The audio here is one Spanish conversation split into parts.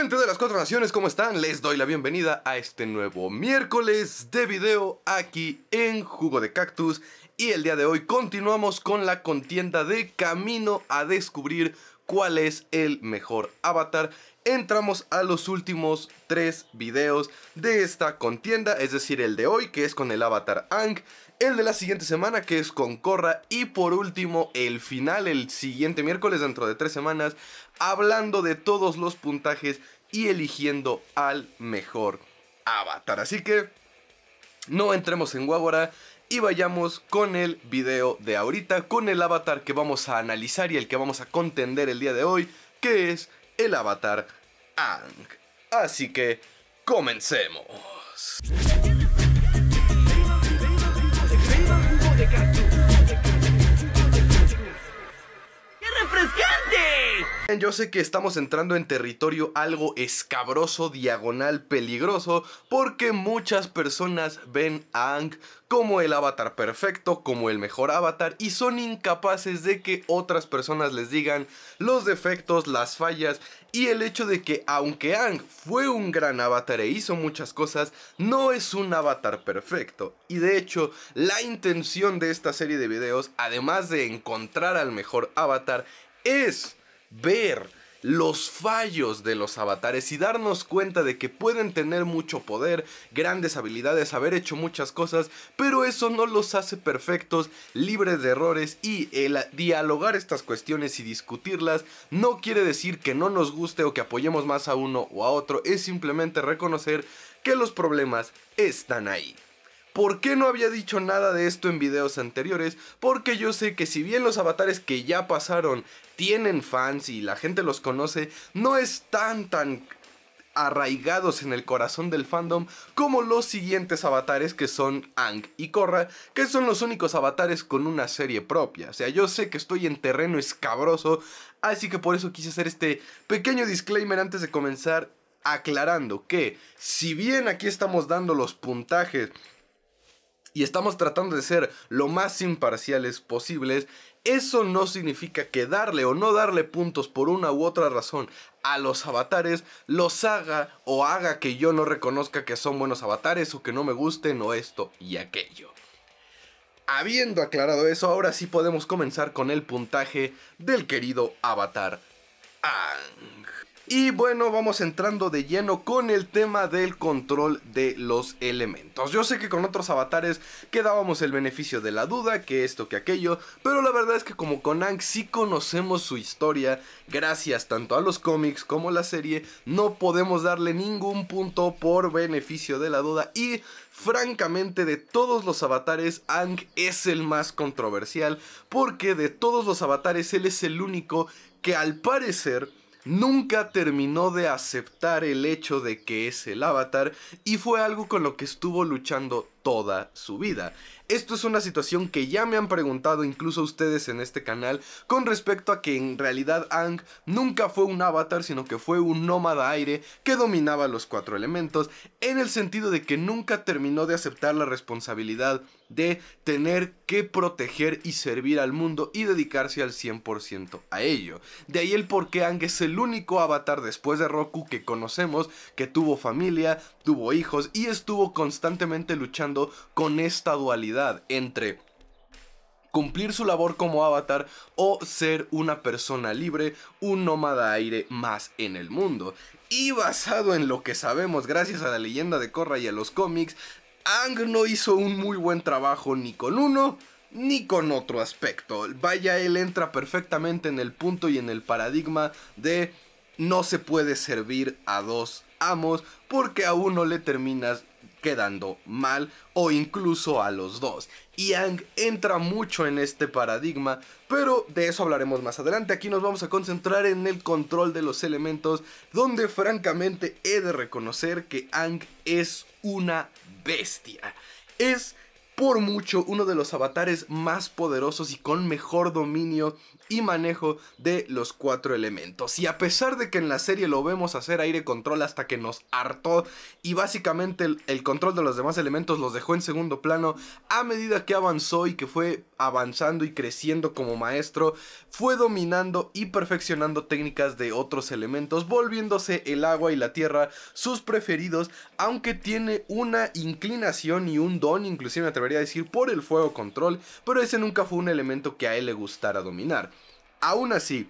Gente de las cuatro naciones, ¿cómo están? Les doy la bienvenida a este nuevo miércoles de video aquí en Jugo de Cactus y el día de hoy continuamos con la contienda de camino a descubrir cuál es el mejor avatar. Entramos a los últimos tres videos de esta contienda, es decir, el de hoy que es con el avatar Ang, el de la siguiente semana que es con Corra y por último el final el siguiente miércoles dentro de tres semanas hablando de todos los puntajes y eligiendo al mejor avatar. Así que no entremos en guagora y vayamos con el video de ahorita, con el avatar que vamos a analizar y el que vamos a contender el día de hoy, que es el avatar Ang. Así que comencemos. Yo sé que estamos entrando en territorio algo escabroso, diagonal, peligroso, porque muchas personas ven a Ang como el avatar perfecto, como el mejor avatar, y son incapaces de que otras personas les digan los defectos, las fallas y el hecho de que aunque Ang fue un gran avatar e hizo muchas cosas, no es un avatar perfecto. Y de hecho, la intención de esta serie de videos, además de encontrar al mejor avatar, es ver los fallos de los avatares y darnos cuenta de que pueden tener mucho poder, grandes habilidades, haber hecho muchas cosas, pero eso no los hace perfectos, libres de errores y el dialogar estas cuestiones y discutirlas no quiere decir que no nos guste o que apoyemos más a uno o a otro, es simplemente reconocer que los problemas están ahí. ¿Por qué no había dicho nada de esto en videos anteriores? Porque yo sé que si bien los avatares que ya pasaron tienen fans y la gente los conoce, no están tan arraigados en el corazón del fandom como los siguientes avatares que son Ang y Korra, que son los únicos avatares con una serie propia. O sea, yo sé que estoy en terreno escabroso, así que por eso quise hacer este pequeño disclaimer antes de comenzar aclarando que si bien aquí estamos dando los puntajes y estamos tratando de ser lo más imparciales posibles, eso no significa que darle o no darle puntos por una u otra razón a los avatares los haga o haga que yo no reconozca que son buenos avatares o que no me gusten o esto y aquello. Habiendo aclarado eso, ahora sí podemos comenzar con el puntaje del querido avatar y bueno, vamos entrando de lleno con el tema del control de los elementos. Yo sé que con otros avatares quedábamos el beneficio de la duda, que esto, que aquello, pero la verdad es que como con Ang sí conocemos su historia, gracias tanto a los cómics como la serie, no podemos darle ningún punto por beneficio de la duda y francamente de todos los avatares Ang es el más controversial porque de todos los avatares él es el único que al parecer nunca terminó de aceptar el hecho de que es el avatar y fue algo con lo que estuvo luchando toda su vida. Esto es una situación que ya me han preguntado incluso ustedes en este canal con respecto a que en realidad Ang nunca fue un avatar sino que fue un nómada aire que dominaba los cuatro elementos en el sentido de que nunca terminó de aceptar la responsabilidad de tener que proteger y servir al mundo y dedicarse al 100% a ello. De ahí el por qué Ang es el único avatar después de Roku que conocemos que tuvo familia, tuvo hijos y estuvo constantemente luchando con esta dualidad entre cumplir su labor como avatar o ser una persona libre, un nómada aire más en el mundo. Y basado en lo que sabemos gracias a la leyenda de Korra y a los cómics, Ang no hizo un muy buen trabajo ni con uno ni con otro aspecto. Vaya, él entra perfectamente en el punto y en el paradigma de no se puede servir a dos amos porque a uno le terminas quedando mal o incluso a los dos. Yang entra mucho en este paradigma, pero de eso hablaremos más adelante. Aquí nos vamos a concentrar en el control de los elementos, donde francamente he de reconocer que Ang es una bestia. Es por mucho uno de los avatares más poderosos y con mejor dominio y manejo de los cuatro elementos. Y a pesar de que en la serie lo vemos hacer aire control hasta que nos hartó y básicamente el, control de los demás elementos los dejó en segundo plano, a medida que avanzó y que fue avanzando y creciendo como maestro, fue dominando y perfeccionando técnicas de otros elementos, volviéndose el agua y la tierra sus preferidos, aunque tiene una inclinación y un don, inclusive me atrevería a decir, por el fuego control, pero ese nunca fue un elemento que a él le gustara dominar. Aún así,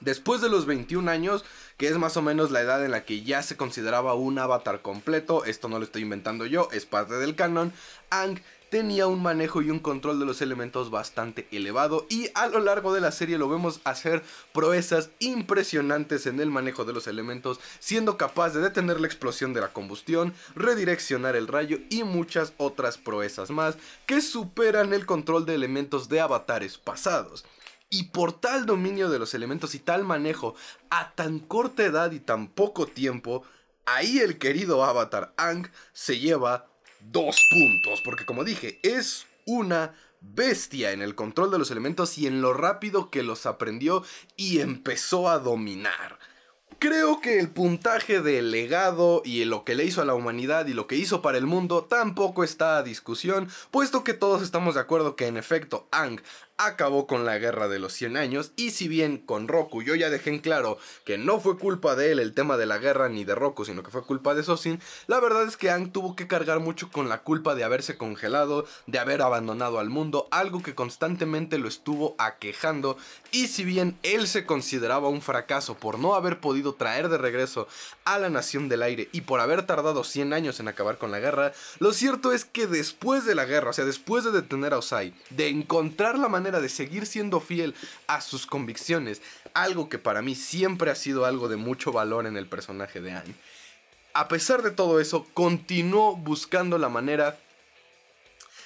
después de los 21 años, que es más o menos la edad en la que ya se consideraba un avatar completo, esto no lo estoy inventando yo, es parte del canon, Ang tenía un manejo y un control de los elementos bastante elevado y a lo largo de la serie lo vemos hacer proezas impresionantes en el manejo de los elementos, siendo capaz de detener la explosión de la combustión, redireccionar el rayo y muchas otras proezas más que superan el control de elementos de avatares pasados. Y por tal dominio de los elementos y tal manejo a tan corta edad y tan poco tiempo, ahí el querido avatar Ang se lleva dos puntos, porque como dije, es una bestia en el control de los elementos y en lo rápido que los aprendió y empezó a dominar. Creo que el puntaje del legado y lo que le hizo a la humanidad y lo que hizo para el mundo tampoco está a discusión, puesto que todos estamos de acuerdo que en efecto Ang acabó con la guerra de los 100 años y si bien con Roku yo ya dejé en claro que no fue culpa de él el tema de la guerra ni de Roku, sino que fue culpa de Sosin, la verdad es que Ang tuvo que cargar mucho con la culpa de haberse congelado, de haber abandonado al mundo, algo que constantemente lo estuvo aquejando y si bien él se consideraba un fracaso por no haber podido traer de regreso a la Nación del Aire y por haber tardado 100 años en acabar con la guerra, lo cierto es que después de la guerra, o sea, después de detener a Osai, de encontrar la manera de seguir siendo fiel a sus convicciones, algo que para mí siempre ha sido algo de mucho valor en el personaje de Anne. A pesar de todo eso, continuó buscando la manera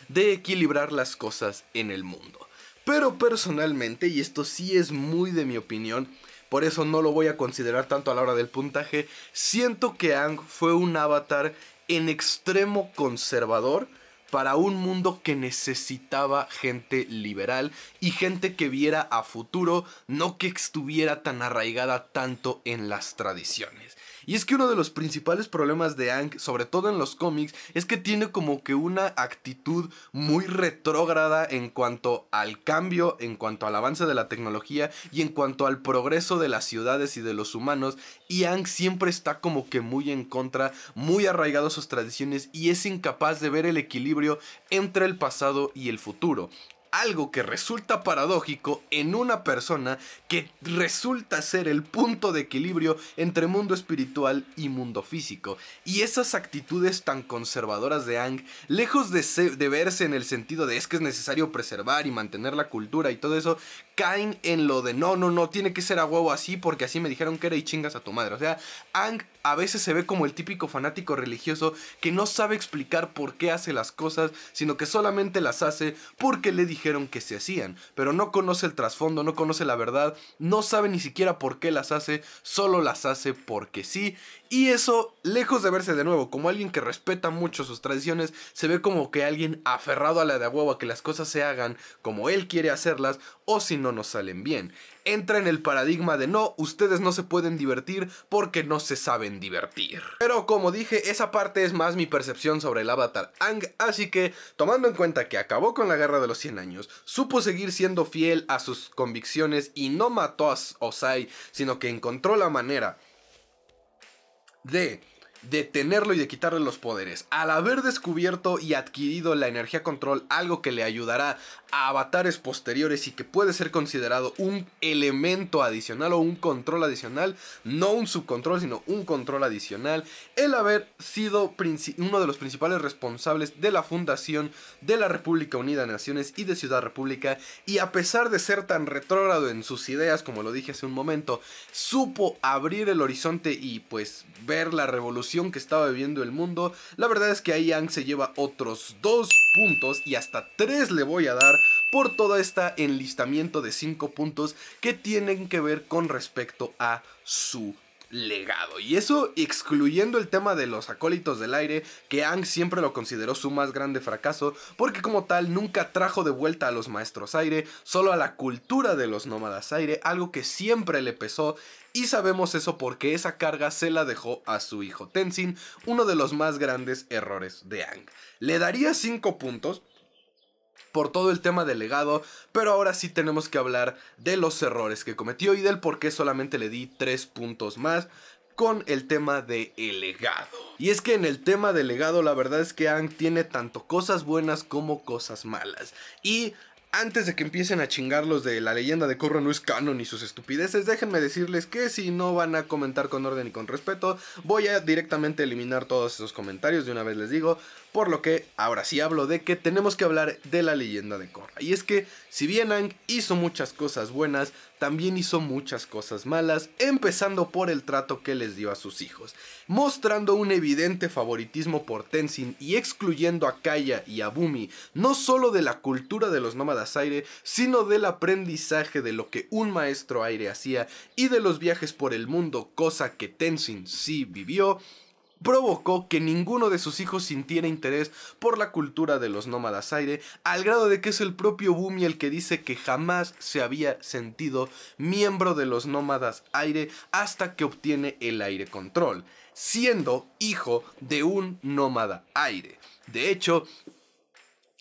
de equilibrar las cosas en el mundo. Pero personalmente, y esto sí es muy de mi opinión, por eso no lo voy a considerar tanto a la hora del puntaje, siento que Ang fue un avatar en extremo conservador para un mundo que necesitaba gente liberal y gente que viera a futuro, no que estuviera tan arraigada tanto en las tradiciones. Y es que uno de los principales problemas de Ang, sobre todo en los cómics, es que tiene como que una actitud muy retrógrada en cuanto al cambio, en cuanto al avance de la tecnología y en cuanto al progreso de las ciudades y de los humanos. Y Ang siempre está como que muy en contra, muy arraigado a sus tradiciones y es incapaz de ver el equilibrio entre el pasado y el futuro algo que resulta paradójico en una persona que resulta ser el punto de equilibrio entre mundo espiritual y mundo físico. Y esas actitudes tan conservadoras de Ang, lejos de, verse en el sentido de es que es necesario preservar y mantener la cultura y todo eso, caen en lo de no, no, no, tiene que ser a huevo así porque así me dijeron que era y chingas a tu madre. O sea, Ang a veces se ve como el típico fanático religioso que no sabe explicar por qué hace las cosas, sino que solamente las hace porque le dijeron que se hacían, pero no conoce el trasfondo, no conoce la verdad, no sabe ni siquiera por qué las hace, solo las hace porque sí, y eso, lejos de verse de nuevo como alguien que respeta mucho sus tradiciones, se ve como que alguien aferrado a la de a que las cosas se hagan como él quiere hacerlas o si no nos salen bien entra en el paradigma de no, ustedes no se pueden divertir porque no se saben divertir. Pero como dije, esa parte es más mi percepción sobre el avatar Ang, así que tomando en cuenta que acabó con la guerra de los 100 años, supo seguir siendo fiel a sus convicciones y no mató a Osai, sino que encontró la manera de detenerlo y de quitarle los poderes. Al haber descubierto y adquirido la energía control, algo que le ayudará a avatares posteriores y que puede ser considerado un elemento adicional o un control adicional, no un subcontrol, sino un control adicional, el haber sido uno de los principales responsables de la fundación de la República Unida de Naciones y de Ciudad República, y a pesar de ser tan retrógrado en sus ideas, como lo dije hace un momento, supo abrir el horizonte y pues ver la revolución que estaba viviendo el mundo, la verdad es que ahí Aang se lleva otros dos puntos y hasta 3 le voy a dar por todo este enlistamiento de 5 puntos que tienen que ver con respecto a su legado. Y eso excluyendo el tema de los acólitos del aire, que Ang siempre lo consideró su más grande fracaso, porque como tal nunca trajo de vuelta a los maestros aire, solo a la cultura de los nómadas aire, algo que siempre le pesó. Y sabemos eso porque esa carga se la dejó a su hijo Tenzin, uno de los más grandes errores de Ang. Le daría 5 puntos, por todo el tema del legado, pero ahora sí tenemos que hablar de los errores que cometió y del por qué solamente le di tres puntos más con el tema de legado. Y es que en el tema del legado la verdad es que Ang tiene tanto cosas buenas como cosas malas. Y antes de que empiecen a chingarlos de la leyenda de Corro no es canon y sus estupideces, déjenme decirles que si no van a comentar con orden y con respeto, voy a directamente eliminar todos esos comentarios de una vez les digo, por lo que ahora sí hablo de que tenemos que hablar de la leyenda de Korra. Y es que si bien Ang hizo muchas cosas buenas, también hizo muchas cosas malas, empezando por el trato que les dio a sus hijos, mostrando un evidente favoritismo por Tenzin y excluyendo a Kaya y a Bumi, no solo de la cultura de los nómadas aire, sino del aprendizaje de lo que un maestro aire hacía y de los viajes por el mundo, cosa que Tenzin sí vivió, provocó que ninguno de sus hijos sintiera interés por la cultura de los nómadas aire, al grado de que es el propio Bumi el que dice que jamás se había sentido miembro de los nómadas aire hasta que obtiene el aire control, siendo hijo de un nómada aire. De hecho,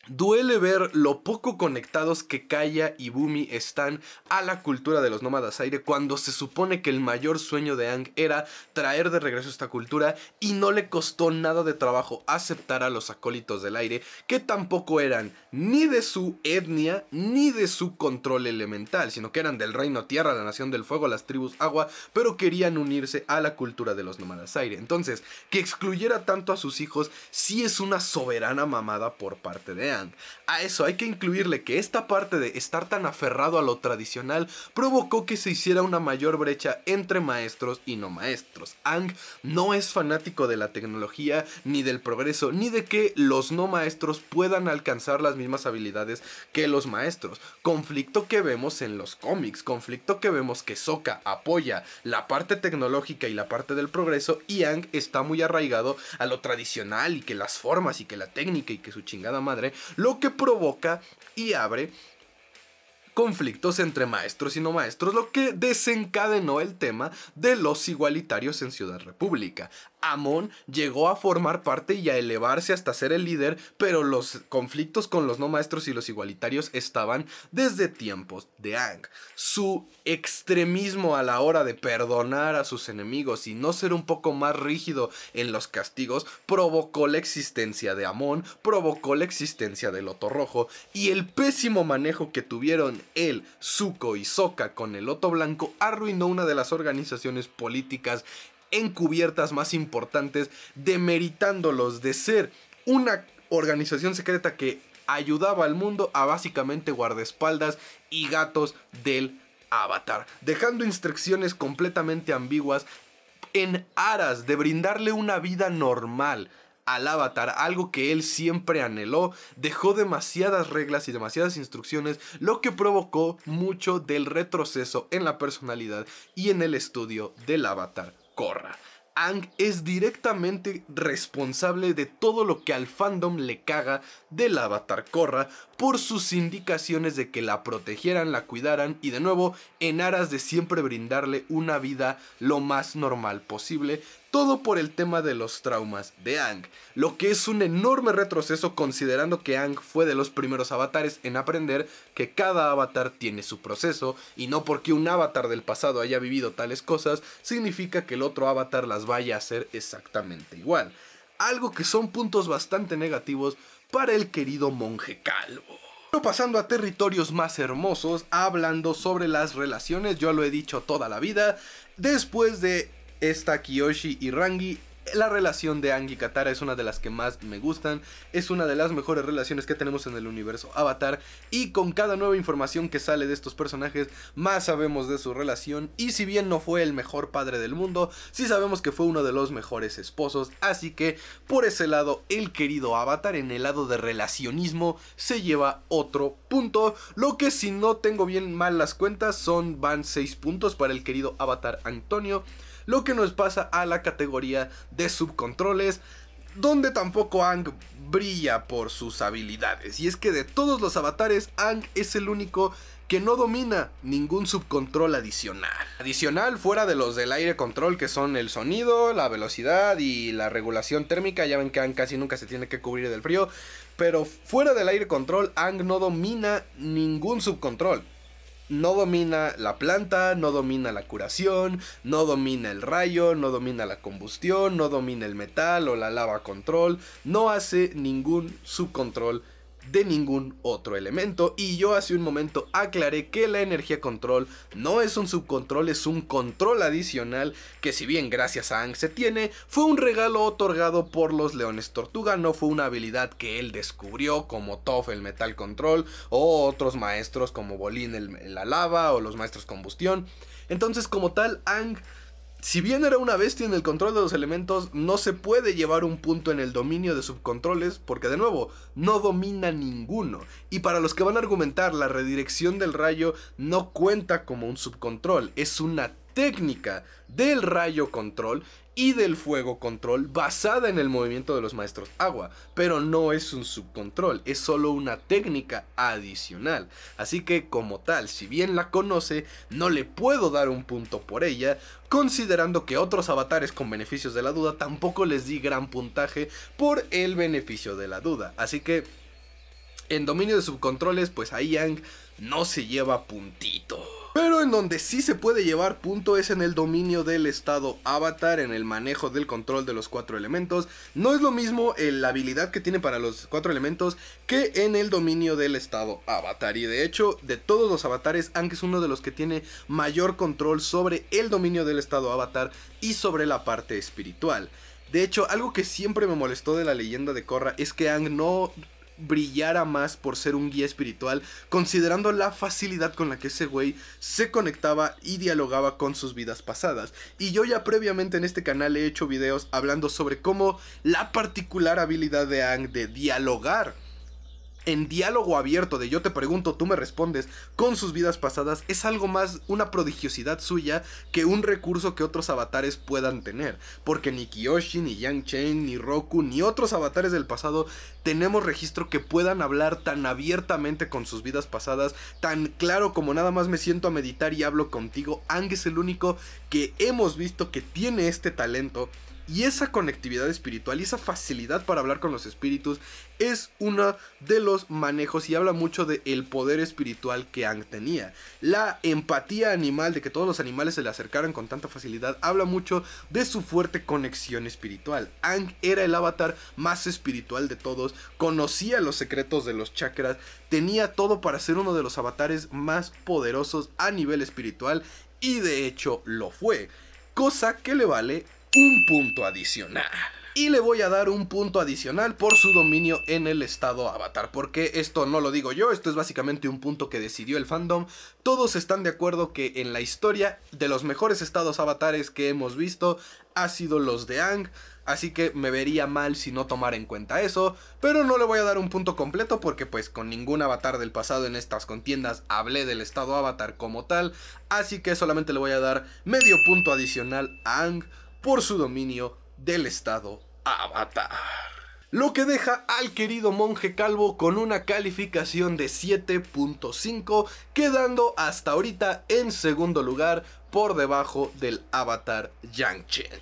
Duele ver lo poco conectados que Kaya y Bumi están a la cultura de los nómadas aire cuando se supone que el mayor sueño de Ang era traer de regreso esta cultura y no le costó nada de trabajo aceptar a los acólitos del aire que tampoco eran ni de su etnia ni de su control elemental, sino que eran del reino tierra, la nación del fuego, las tribus agua, pero querían unirse a la cultura de los nómadas aire. Entonces, que excluyera tanto a sus hijos sí es una soberana mamada por parte de Aang. A eso hay que incluirle que esta parte de estar tan aferrado a lo tradicional provocó que se hiciera una mayor brecha entre maestros y no maestros. Ang no es fanático de la tecnología, ni del progreso, ni de que los no maestros puedan alcanzar las mismas habilidades que los maestros. Conflicto que vemos en los cómics, conflicto que vemos que Soka apoya la parte tecnológica y la parte del progreso y Ang está muy arraigado a lo tradicional y que las formas y que la técnica y que su chingada madre lo que provoca y abre conflictos entre maestros y no maestros, lo que desencadenó el tema de los igualitarios en Ciudad República. Amon llegó a formar parte y a elevarse hasta ser el líder, pero los conflictos con los no maestros y los igualitarios estaban desde tiempos de Ang. Su extremismo a la hora de perdonar a sus enemigos y no ser un poco más rígido en los castigos provocó la existencia de Amón, provocó la existencia del Loto Rojo y el pésimo manejo que tuvieron él, Zuko y Soka con el Loto Blanco arruinó una de las organizaciones políticas encubiertas más importantes, demeritándolos de ser una organización secreta que ayudaba al mundo a básicamente guardaespaldas y gatos del Avatar, dejando instrucciones completamente ambiguas en aras de brindarle una vida normal al avatar, algo que él siempre anheló, dejó demasiadas reglas y demasiadas instrucciones, lo que provocó mucho del retroceso en la personalidad y en el estudio del avatar Korra. Ang es directamente responsable de todo lo que al fandom le caga del avatar Korra por sus indicaciones de que la protegieran, la cuidaran y de nuevo en aras de siempre brindarle una vida lo más normal posible, todo por el tema de los traumas de Ang, lo que es un enorme retroceso considerando que Ang fue de los primeros avatares en aprender que cada avatar tiene su proceso y no porque un avatar del pasado haya vivido tales cosas significa que el otro avatar las vaya a hacer exactamente igual. Algo que son puntos bastante negativos para el querido monje calvo. Pero pasando a territorios más hermosos, hablando sobre las relaciones, yo lo he dicho toda la vida, después de Está Kiyoshi y Rangi. La relación de Angi y Katara es una de las que más me gustan, es una de las mejores relaciones que tenemos en el universo Avatar y con cada nueva información que sale de estos personajes más sabemos de su relación y si bien no fue el mejor padre del mundo, sí sabemos que fue uno de los mejores esposos, así que por ese lado el querido Avatar en el lado de relacionismo se lleva otro punto, lo que si no tengo bien mal las cuentas son van 6 puntos para el querido Avatar Antonio lo que nos pasa a la categoría de subcontroles, donde tampoco Ang brilla por sus habilidades. Y es que de todos los avatares, Ang es el único que no domina ningún subcontrol adicional. Adicional fuera de los del aire control que son el sonido, la velocidad y la regulación térmica. Ya ven que Ang casi nunca se tiene que cubrir del frío. Pero fuera del aire control, Ang no domina ningún subcontrol no domina la planta, no domina la curación, no domina el rayo, no domina la combustión, no domina el metal o la lava control, no hace ningún subcontrol de ningún otro elemento y yo hace un momento aclaré que la energía control no es un subcontrol, es un control adicional que si bien gracias a Ang se tiene, fue un regalo otorgado por los leones tortuga, no fue una habilidad que él descubrió como Toph el metal control o otros maestros como Bolín el, la lava o los maestros combustión. Entonces como tal Ang si bien era una bestia en el control de los elementos, no se puede llevar un punto en el dominio de subcontroles porque de nuevo, no domina ninguno. Y para los que van a argumentar, la redirección del rayo no cuenta como un subcontrol, es una técnica del rayo control y del fuego control basada en el movimiento de los maestros agua, pero no es un subcontrol, es solo una técnica adicional. Así que como tal, si bien la conoce, no le puedo dar un punto por ella, considerando que otros avatares con beneficios de la duda tampoco les di gran puntaje por el beneficio de la duda. Así que en dominio de subcontroles, pues ahí Yang no se lleva puntito. Pero en donde sí se puede llevar punto es en el dominio del estado avatar, en el manejo del control de los cuatro elementos. No es lo mismo eh, la habilidad que tiene para los cuatro elementos que en el dominio del estado avatar. Y de hecho, de todos los avatares, Ang es uno de los que tiene mayor control sobre el dominio del estado avatar y sobre la parte espiritual. De hecho, algo que siempre me molestó de la leyenda de Korra es que Ang no brillara más por ser un guía espiritual, considerando la facilidad con la que ese güey se conectaba y dialogaba con sus vidas pasadas. Y yo ya previamente en este canal he hecho videos hablando sobre cómo la particular habilidad de Ang de dialogar en diálogo abierto de yo te pregunto, tú me respondes, con sus vidas pasadas, es algo más una prodigiosidad suya que un recurso que otros avatares puedan tener. Porque ni Kiyoshi, ni Yang Chen, ni Roku, ni otros avatares del pasado tenemos registro que puedan hablar tan abiertamente con sus vidas pasadas, tan claro como nada más me siento a meditar y hablo contigo. Ang es el único que hemos visto que tiene este talento y esa conectividad espiritual y esa facilidad para hablar con los espíritus es uno de los manejos y habla mucho del el poder espiritual que Ang tenía. La empatía animal de que todos los animales se le acercaran con tanta facilidad habla mucho de su fuerte conexión espiritual. Ang era el avatar más espiritual de todos, conocía los secretos de los chakras, tenía todo para ser uno de los avatares más poderosos a nivel espiritual y de hecho lo fue. Cosa que le vale un punto adicional. Y le voy a dar un punto adicional por su dominio en el estado avatar, porque esto no lo digo yo, esto es básicamente un punto que decidió el fandom. Todos están de acuerdo que en la historia de los mejores estados avatares que hemos visto ha sido los de Ang, así que me vería mal si no tomara en cuenta eso, pero no le voy a dar un punto completo porque pues con ningún avatar del pasado en estas contiendas hablé del estado avatar como tal, así que solamente le voy a dar medio punto adicional a Ang por su dominio del estado Avatar. Lo que deja al querido monje calvo con una calificación de 7.5, quedando hasta ahorita en segundo lugar por debajo del avatar Yangchen.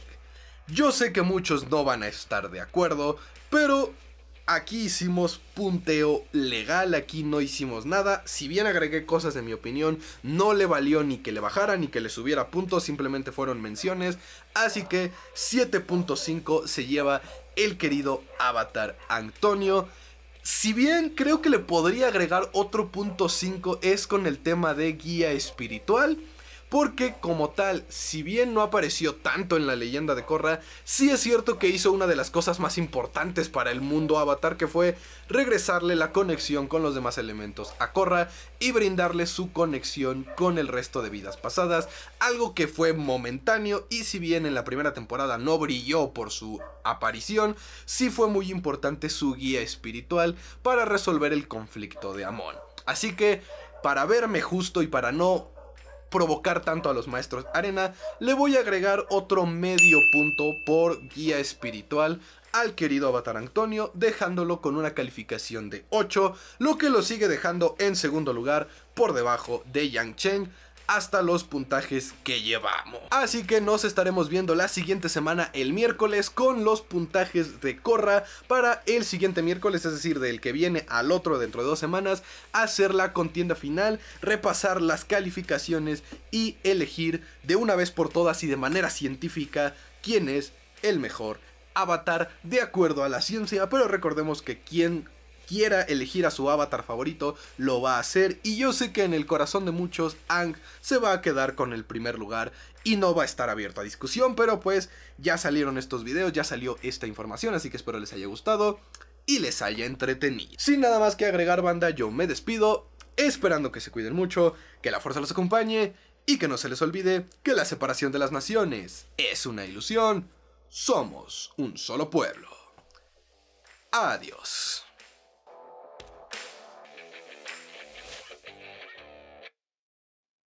Yo sé que muchos no van a estar de acuerdo, pero aquí hicimos punteo legal, aquí no hicimos nada. Si bien agregué cosas de mi opinión, no le valió ni que le bajara ni que le subiera puntos, simplemente fueron menciones. Así que 7.5 se lleva el querido avatar Antonio. Si bien creo que le podría agregar otro punto 5 es con el tema de guía espiritual porque como tal, si bien no apareció tanto en la leyenda de Korra, sí es cierto que hizo una de las cosas más importantes para el mundo Avatar, que fue regresarle la conexión con los demás elementos a Korra y brindarle su conexión con el resto de vidas pasadas, algo que fue momentáneo y si bien en la primera temporada no brilló por su aparición, sí fue muy importante su guía espiritual para resolver el conflicto de Amon. Así que, para verme justo y para no provocar tanto a los maestros arena, le voy a agregar otro medio punto por guía espiritual al querido Avatar Antonio, dejándolo con una calificación de 8, lo que lo sigue dejando en segundo lugar por debajo de Yang Cheng, hasta los puntajes que llevamos. Así que nos estaremos viendo la siguiente semana el miércoles con los puntajes de Corra para el siguiente miércoles, es decir, del que viene al otro dentro de dos semanas, hacer la contienda final, repasar las calificaciones y elegir de una vez por todas y de manera científica quién es el mejor avatar de acuerdo a la ciencia, pero recordemos que quién quiera elegir a su avatar favorito, lo va a hacer y yo sé que en el corazón de muchos Ang se va a quedar con el primer lugar y no va a estar abierto a discusión, pero pues ya salieron estos videos, ya salió esta información, así que espero les haya gustado y les haya entretenido. Sin nada más que agregar banda, yo me despido, esperando que se cuiden mucho, que la fuerza los acompañe y que no se les olvide que la separación de las naciones es una ilusión, somos un solo pueblo. Adiós.